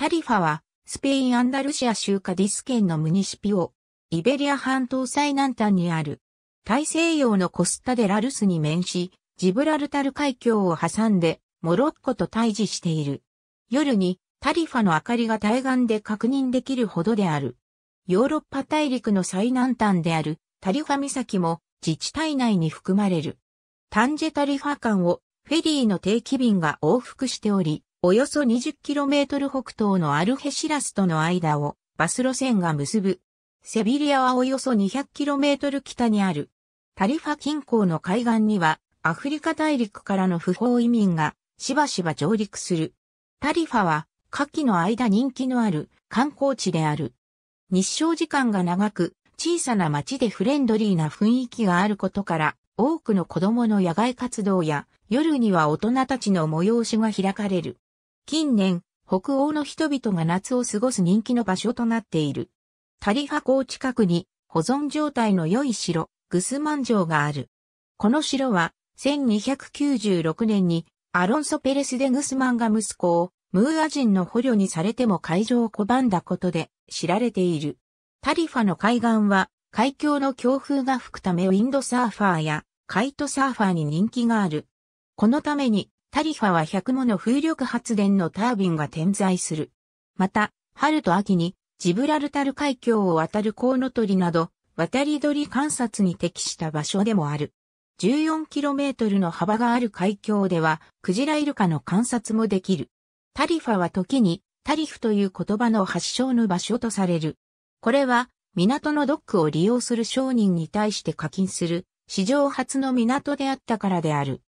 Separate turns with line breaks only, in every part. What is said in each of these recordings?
タリファは、スペイン・アンダルシア州カディス県のムニシピオ、イベリア半島最南端にある、大西洋のコスタ・デ・ラルスに面し、ジブラルタル海峡を挟んで、モロッコと対峙している。夜に、タリファの明かりが対岸で確認できるほどである。ヨーロッパ大陸の最南端であるタリファ岬も自治体内に含まれる。タンジェタリファ間をフェリーの定期便が往復しており、およそ 20km 北東のアルヘシラスとの間をバス路線が結ぶ。セビリアはおよそ 200km 北にある。タリファ近郊の海岸にはアフリカ大陸からの不法移民がしばしば上陸する。タリファは夏季の間人気のある観光地である。日照時間が長く小さな町でフレンドリーな雰囲気があることから多くの子供の野外活動や夜には大人たちの催しが開かれる。近年、北欧の人々が夏を過ごす人気の場所となっている。タリハ港近くに保存状態の良い城、グスマン城がある。この城は、1296年にアロンソ・ペレス・デ・グスマンが息子をムーア人の捕虜にされても会場を拒んだことで知られている。タリファの海岸は海峡の強風が吹くためウィンドサーファーやカイトサーファーに人気がある。このためにタリファは100もの風力発電のタービンが点在する。また、春と秋にジブラルタル海峡を渡るコウノトリなど、渡り鳥観察に適した場所でもある。14km の幅がある海峡では、クジライルカの観察もできる。タリファは時に、タリフという言葉の発祥の場所とされる。これは、港のドックを利用する商人に対して課金する、史上初の港であったからである。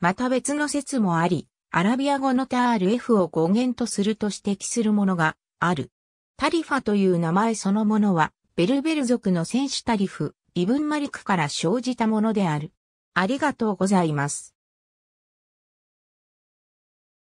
また別の説もあり、アラビア語のタール F を語源とすると指摘するものがある。タリファという名前そのものは、ベルベル族の選手タリフ、イブンマリクから生じたものである。ありがとうございます。